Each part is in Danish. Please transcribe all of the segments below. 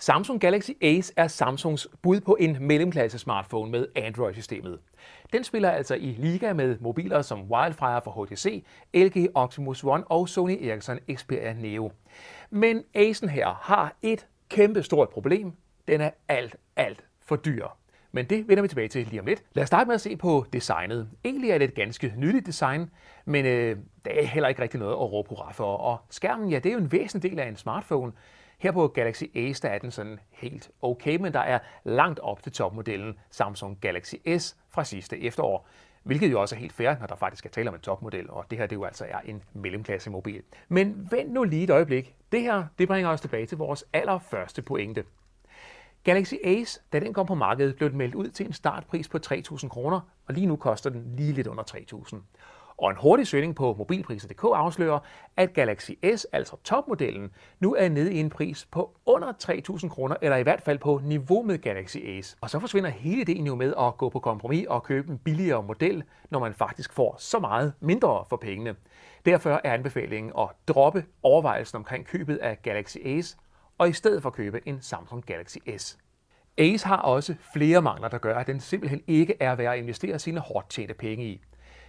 Samsung Galaxy Ace er Samsungs bud på en mellemklasse smartphone med Android-systemet. Den spiller altså i liga med mobiler som Wildfire fra HTC, LG Optimus One og Sony Ericsson Xperia Neo. Men Ace'en her har et kæmpe stort problem. Den er alt, alt for dyr. Men det vender vi tilbage til lige om lidt. Lad os starte med at se på designet. Egentlig er det et ganske nyligt design, men øh, der er heller ikke rigtig noget at råbe hurra for. Og skærmen, ja, det er jo en væsentlig del af en smartphone. Her på Galaxy Ace, der er den sådan helt okay, men der er langt op til topmodellen Samsung Galaxy S fra sidste efterår. Hvilket jo også er helt fair, når der faktisk er tale om en topmodel, og det her det jo altså er en mellemklasse mobil. Men vent nu lige et øjeblik. Det her det bringer os tilbage til vores allerførste pointe. Galaxy Ace, da den kom på markedet, blev den meldt ud til en startpris på 3.000 kroner, og lige nu koster den lige lidt under 3.000. Og en hurtig søgning på mobilpriser.dk afslører, at Galaxy S, altså topmodellen, nu er nede i en pris på under 3.000 kroner, eller i hvert fald på niveau med Galaxy S. Og så forsvinder hele ideen jo med at gå på kompromis og købe en billigere model, når man faktisk får så meget mindre for pengene. Derfor er anbefalingen at droppe overvejelsen omkring købet af Galaxy Ace og i stedet for købe en Samsung Galaxy S. Ace har også flere mangler, der gør, at den simpelthen ikke er værd at investere sine hårdt tjente penge i.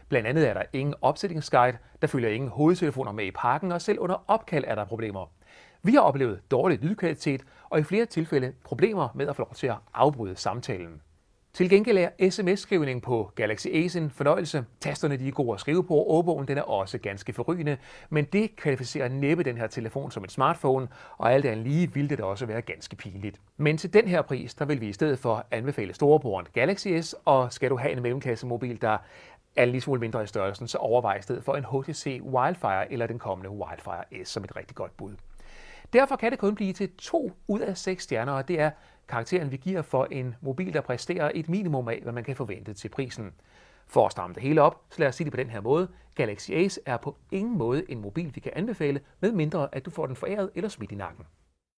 Blandt andet er der ingen opsætningsguide, der følger ingen hovedtelefoner med i pakken, og selv under opkald er der problemer. Vi har oplevet dårlig lydkvalitet og i flere tilfælde problemer med at få lov til at afbryde samtalen. Til gengæld er sms-skrivning på Galaxy Ace en fornøjelse. Tasterne de er gode at skrive på, og bogen, den er også ganske forrygende, men det kvalificerer næppe den her telefon som en smartphone, og alt andet lige ville det da også være ganske pinligt. Men til den her pris, der vil vi i stedet for anbefale storebroreren Galaxy S, og skal du have en mellemklassemobil, der er en smule mindre i størrelsen, så overvej i stedet for en HTC Wildfire eller den kommende Wildfire S som et rigtig godt bud. Derfor kan det kun blive til 2 ud af 6 stjerner, og det er karakteren vi giver for en mobil, der præsterer et minimum af, hvad man kan forvente til prisen. For at stramme det hele op, så lad os sige det på den her måde. Galaxy Ace er på ingen måde en mobil, vi kan anbefale, medmindre at du får den foræret eller smidt i nakken.